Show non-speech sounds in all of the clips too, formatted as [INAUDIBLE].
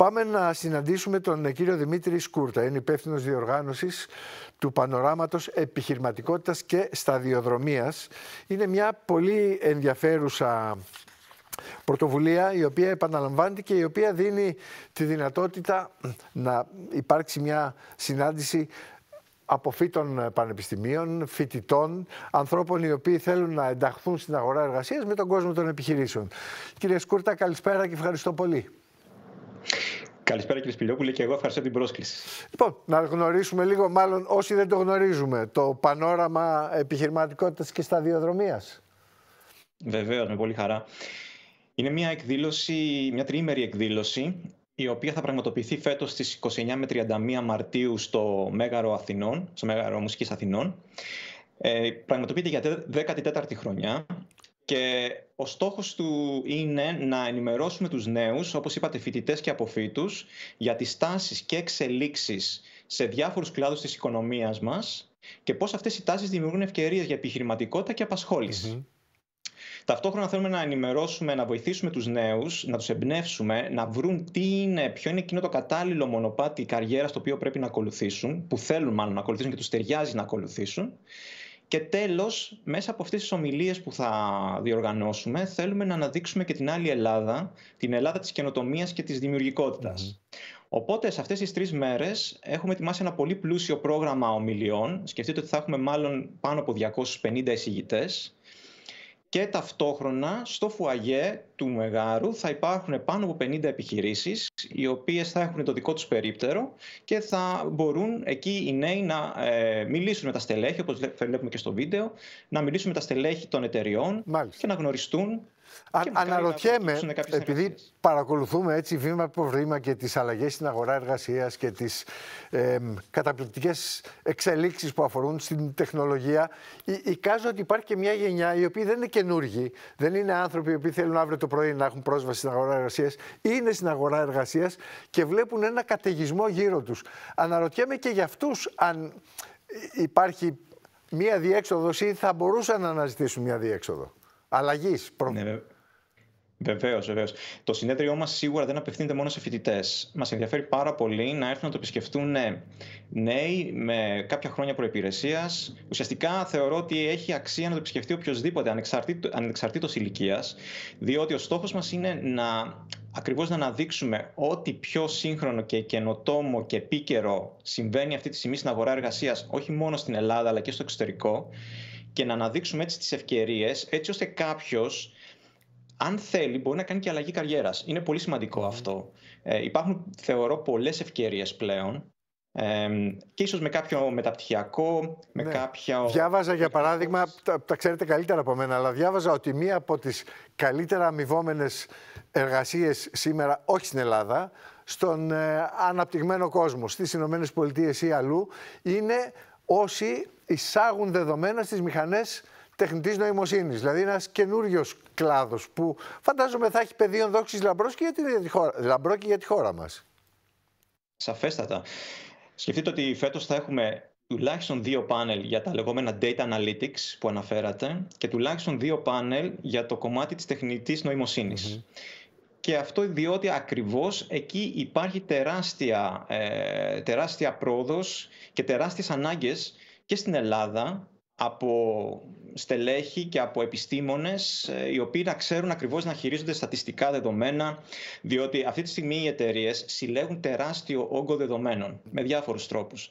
Πάμε να συναντήσουμε τον κύριο Δημήτρη Σκούρτα. Είναι υπεύθυνος διοργάνωσης του πανοράματος επιχειρηματικότητας και σταδιοδρομίας. Είναι μια πολύ ενδιαφέρουσα πρωτοβουλία η οποία επαναλαμβάνεται και η οποία δίνει τη δυνατότητα να υπάρξει μια συνάντηση από αποφύτων πανεπιστημίων, φοιτητών, ανθρώπων οι οποίοι θέλουν να ενταχθούν στην αγορά εργασίας με τον κόσμο των επιχειρήσεων. Κύριε Σκούρτα, καλησπέρα και ευχαριστώ πολύ. Καλησπέρα κύριε Σπηλιόπουλε και εγώ ευχαριστώ την πρόσκληση. Λοιπόν, να γνωρίσουμε λίγο, μάλλον όσοι δεν το γνωρίζουμε, το πανόραμα επιχειρηματικότητας και σταδιοδρομίας. Βεβαίως, με πολύ χαρά. Είναι μια εκδήλωση, μια τριήμερη εκδήλωση, η οποία θα πραγματοποιηθεί φέτος στις 29 με 31 Μαρτίου στο Μέγαρο Αθηνών, στο Μέγαρο Μουσικής Αθηνών. Ε, πραγματοποιείται για 14η χρονιά και ο στόχος του είναι να ενημερώσουμε τους νέους, όπως είπατε φοιτητές και αποφύτους, για τις τάσεις και εξελίξεις σε διάφορους κλάδους της οικονομίας μας και πώς αυτές οι τάσεις δημιουργούν ευκαιρίες για επιχειρηματικότητα και απασχοληση Ταυτόχρονα θέλουμε να ενημερώσουμε, να βοηθήσουμε τους νέους, να τους εμπνεύσουμε, να βρουν τι είναι, ποιο είναι εκείνο το κατάλληλο μονοπάτι καριέρας το οποίο πρέπει να ακολουθήσουν, που θέλουν μάλλον να ακολουθήσουν και τους ταιριάζει να ακολουθήσουν. Και τέλος, μέσα από αυτές τις ομιλίες που θα διοργανώσουμε, θέλουμε να αναδείξουμε και την άλλη Ελλάδα, την Ελλάδα της καινοτομίας και της δημιουργικοτητας Οπότε σε αυτές τις τρεις μέρες έχουμε ετοιμάσει ένα πολύ πλούσιο πρόγραμμα ομιλιών. Σκεφτείτε ότι θα έχουμε μάλλον πάνω από 250 εισηγητές και ταυτόχρονα στο φουαγέ του Μεγάρου θα υπάρχουν πάνω από 50 επιχειρήσεις οι οποίες θα έχουν το δικό τους περίπτερο και θα μπορούν εκεί οι νέοι να ε, μιλήσουν με τα στελέχη όπως βλέπουμε και στο βίντεο να μιλήσουν με τα στελέχη των εταιριών και να γνωριστούν αναρωτιέμαι, επειδή παρακολουθούμε έτσι βήμα προ βήμα και τις αλλαγές στην αγορά εργασίας και τις ε, καταπληκτικές εξελίξεις που αφορούν στην τεχνολογία, εικάζω ότι υπάρχει και μια γενιά η οποία δεν είναι καινούργοι, δεν είναι άνθρωποι οι οποίοι θέλουν αύριο το πρωί να έχουν πρόσβαση στην αγορά εργασίας, είναι στην αγορά εργασίας και βλέπουν ένα καταιγισμό γύρω τους. Αναρωτιέμαι και για αυτούς αν υπάρχει μία διέξοδος ή θα μπορούσαν να αναζητήσουν μία διέξοδο αλλαγής. Προ... Ναι, Βεβαίως, βεβαίως. Το συνέδριό μας σίγουρα δεν απευθύνεται μόνο σε φοιτητές. Μας ενδιαφέρει πάρα πολύ να έρθουν να το επισκεφτούν ναι, νέοι με κάποια χρόνια προπηρεσία. Ουσιαστικά θεωρώ ότι έχει αξία να το επισκεφτεί οποιοδήποτε, ανεξαρτήτω ηλικίας, διότι ο στόχος μας είναι να ακριβώς να αναδείξουμε ό,τι πιο σύγχρονο και καινοτόμο και επίκαιρο συμβαίνει αυτή τη στιγμή στην αγορά εργασίας, όχι μόνο στην Ελλάδα αλλά και στο εξωτερικό και να αναδείξουμε έτσι τις ευκαιρίες έτσι ώστε κάποιος αν θέλει μπορεί να κάνει και αλλαγή καριέρας. Είναι πολύ σημαντικό αυτό. Ε, υπάρχουν θεωρώ πολλές ευκαιρίες πλέον και ίσως με κάποιο μεταπτυχιακό, με ναι. κάποια... Διάβαζα για ε, παράδειγμα, τα, ξέρετε καλύτερα από μένα, αλλά διάβαζα ότι μία από τις καλύτερα αμοιβόμενες εργασίες σήμερα, όχι στην Ελλάδα, στον ε, αναπτυγμένο κόσμο, στις Ηνωμένες Πολιτείες ή αλλού, είναι όσοι εισάγουν δεδομένα στις μηχανές τεχνητής νοημοσύνης. Δηλαδή ένας καινούριος κλάδος που φαντάζομαι θα έχει πεδίο δόξης λαμπρός και, για τη χώρα, και για τη χώρα μας. Σαφέστατα. Σκεφτείτε ότι φέτος θα έχουμε τουλάχιστον δύο πάνελ για τα λεγόμενα data analytics που αναφέρατε και τουλάχιστον δύο πάνελ για το κομμάτι της τεχνητής και αυτό διότι ακριβώς εκεί υπάρχει τεράστια, ε, τεράστια πρόοδος και τεράστιες ανάγκες και στην Ελλάδα από στελέχη και από επιστήμονες ε, οι οποίοι να ξέρουν ακριβώς να χειρίζονται στατιστικά δεδομένα διότι αυτή τη στιγμή οι εταιρείες συλλέγουν τεράστιο όγκο δεδομένων με διάφορους τρόπους.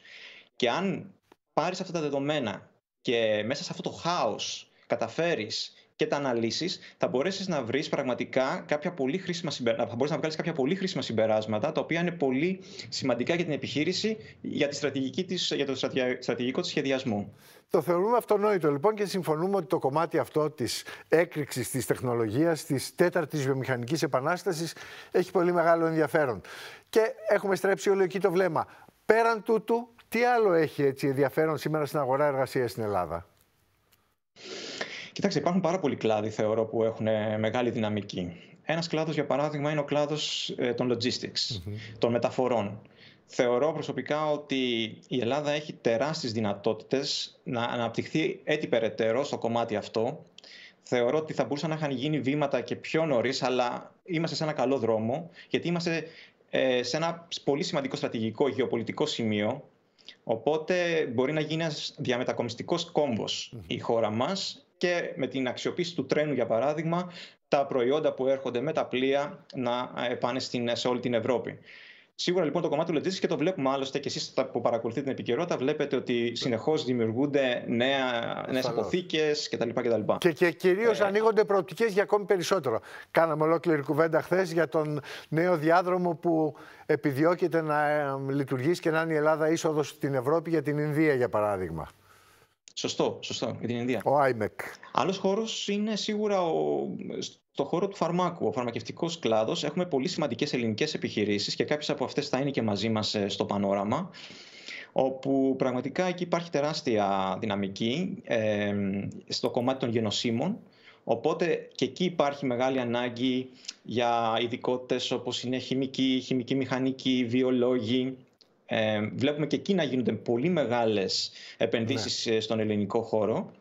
Και αν πάρεις αυτά τα δεδομένα και μέσα σε αυτό το χάος καταφέρεις και τα αναλύσεις, θα μπορέσεις να βρεις πραγματικά κάποια πολύ χρήσιμα συμπεράσματα. Θα να βγάλεις κάποια πολύ χρήσιμα συμπεράσματα, τα οποία είναι πολύ σημαντικά για την επιχείρηση, για, τη στρατηγική της, για το στρατηγικό της σχεδιασμό. Το θεωρούμε αυτονόητο λοιπόν και συμφωνούμε ότι το κομμάτι αυτό της έκρηξης της τεχνολογίας, της τέταρτης βιομηχανικής επανάστασης, έχει πολύ μεγάλο ενδιαφέρον. Και έχουμε στρέψει όλο εκεί το βλέμμα. Πέραν τούτου, τι άλλο έχει έτσι ενδιαφέρον σήμερα στην αγορά εργασίας στην Ελλάδα. Κοιτάξτε, υπάρχουν πάρα πολλοί κλάδοι, θεωρώ, που έχουν ε, μεγάλη δυναμική. Ένας κλάδος, για παράδειγμα, είναι ο κλάδος ε, των logistics, των μεταφορών. Θεωρώ προσωπικά ότι η Ελλάδα έχει τεράστιες δυνατότητες να αναπτυχθεί έτσι στο κομμάτι αυτό. Θεωρώ ότι θα μπορούσαν να είχαν γίνει βήματα και πιο νωρίς, αλλά είμαστε σε ένα καλό δρόμο, γιατί είμαστε ε, σε ένα πολύ σημαντικό στρατηγικό γεωπολιτικό σημείο. Οπότε μπορεί να γίνει ένας διαμετακομιστικός η χώρα μας και με την αξιοποίηση του τρένου, για παράδειγμα, τα προϊόντα που έρχονται με τα πλοία να ε, πάνε στην, σε όλη την Ευρώπη. Σίγουρα λοιπόν το κομμάτι του logistics και το βλέπουμε άλλωστε και εσείς που παρακολουθείτε την επικαιρότητα, βλέπετε ότι συνεχώς δημιουργούνται νέε αποθήκε κτλ. Και, και κυρίως ε, ανοίγονται ε, προοπτικές για ακόμη περισσότερο. Κάναμε ολόκληρη κουβέντα χθες για τον νέο διάδρομο που επιδιώκεται να λειτουργήσει και να είναι η Ελλάδα είσοδος στην Ευρώπη για την Ινδία, για παράδειγμα. Σωστό, σωστό, για την Ινδία. Ο IMEC. Άλλος χώρος είναι σίγουρα ο, στο χώρο του φαρμάκου, ο φαρμακευτικός κλάδος. Έχουμε πολύ σημαντικές ελληνικές επιχειρήσεις και κάποιες από αυτές θα είναι και μαζί μας ε, στο πανόραμα. Όπου πραγματικά εκεί υπάρχει τεράστια δυναμική στο κομμάτι των γενοσύμων. Οπότε και εκεί υπάρχει μεγάλη ανάγκη για ειδικότητες όπως είναι χημική, χημική μηχανική, βιολόγοι, βλέπουμε και εκεί να γίνονται πολύ μεγάλες επενδύσεις ναι. ε, στον ελληνικό χώρο.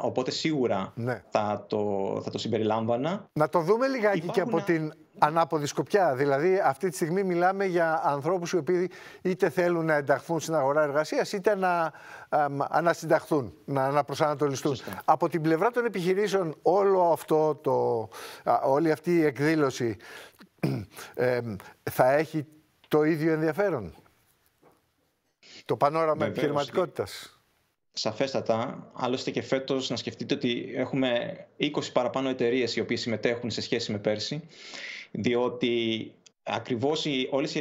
Οπότε σίγουρα ναι. θα, το, θα το συμπεριλάμβανα. Να το δούμε λιγάκι Υπάρχουν... και από την ανάποδη σκοπιά. Δηλαδή, αυτή τη στιγμή μιλάμε για ανθρώπους οι οποίοι είτε θέλουν να ενταχθούν στην αγορά εργασίας, είτε να ανασυνταχθούν, να αναπροσανατολιστούν. Από την πλευρά των επιχειρήσεων, όλο αυτό το, όλη αυτή η εκδήλωση [CLEARS THROAT] θα έχει το ίδιο ενδιαφέρον. Το πανόραμα επιχειρηματικότητας. Σαφέστατα. Άλλωστε και φέτος, να σκεφτείτε ότι έχουμε 20 παραπάνω εταιρείες οι οποίες συμμετέχουν σε σχέση με πέρσι. Διότι ακριβώς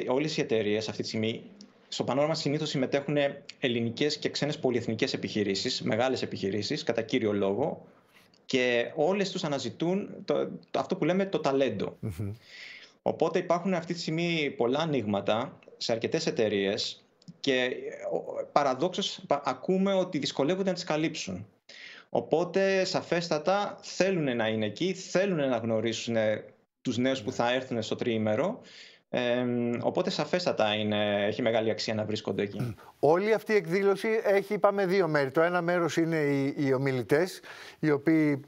όλες οι εταιρείες αυτή τη στιγμή στο πανόραμα συνήθως συμμετέχουν ελληνικές και ξένες πολυεθνικές επιχειρήσεις, μεγάλες επιχειρήσεις, κατά κύριο λόγο. Και όλες τους αναζητούν αυτό που λέμε το ταλεντο Οπότε υπάρχουν αυτή τη στιγμή πολλά ανοίγματα σε αρκετές εταιρείες και παραδόξως ακούμε ότι δυσκολεύονται να τις καλύψουν. Οπότε σαφέστατα θέλουν να είναι εκεί, θέλουν να γνωρίσουν τους νέους που ναι. θα έρθουν στο τριήμερο ε, οπότε σαφέστατα είναι, έχει μεγάλη αξία να βρίσκονται εκεί. Όλη αυτή η εκδήλωση έχει, είπαμε, δύο μέρη. Το ένα μέρος είναι οι, οι ομιλητές, οι οποίοι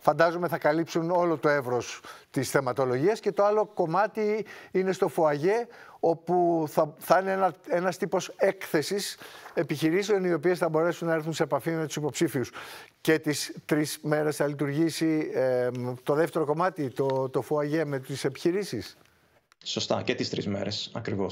φαντάζομαι θα καλύψουν όλο το εύρος της θεματολογίας και το άλλο κομμάτι είναι στο φουαγέ, όπου θα, θα είναι ένα, ένας τύπος έκθεσης επιχειρήσεων οι οποίες θα μπορέσουν να έρθουν σε επαφή με τους υποψήφιους. Και τις τρεις μέρες θα λειτουργήσει το δεύτερο κομμάτι, το, το φουαγέ με τις επιχειρήσεις. Σωστά, και τις τρεις μέρες. Ακριβώς.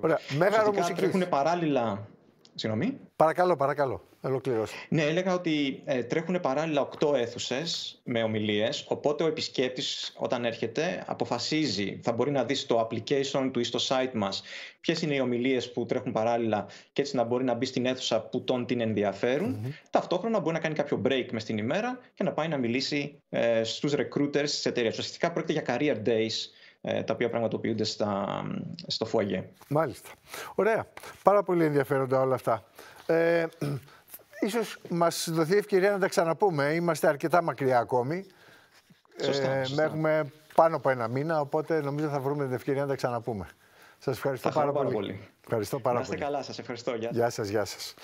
Ωραία. Μέγαρο μουσική. Τρέχουν παράλληλα. Συγγνώμη. Παρακαλώ, παρακαλώ. Ολοκληρώσω. Ναι, έλεγα ότι ε, τρέχουν παράλληλα οκτώ αίθουσες με ομιλίες. Οπότε ο επισκέπτης, όταν έρχεται, αποφασίζει, θα μπορεί να δει στο application του ή στο site μας ποιες είναι οι ομιλίες που τρέχουν παράλληλα και έτσι να μπορεί να μπει στην αίθουσα που τον την ενδιαφερουν mm-hmm. Ταυτόχρονα μπορεί να κάνει κάποιο break μες στην ημέρα και να πάει να μιλήσει ε, στους recruiters της εταιρείας. Ουσιαστικά πρόκειται για career days ε, τα οποία πραγματοποιούνται στα, στο ΦΟΑΓΕ. Μάλιστα. Ωραία. Πάρα πολύ ενδιαφέροντα όλα αυτά. Ε, ίσως μας δοθεί ευκαιρία να τα ξαναπούμε. Είμαστε αρκετά μακριά ακόμη. Σωστά, ε, Έχουμε πάνω από ένα μήνα, οπότε νομίζω θα βρούμε την ευκαιρία να τα ξαναπούμε. Σας ευχαριστώ πάρα, πολύ. πολύ. Ευχαριστώ πάρα να είστε πολύ. καλά, σας ευχαριστώ. Γεια σας, γεια σας. Γεια σας.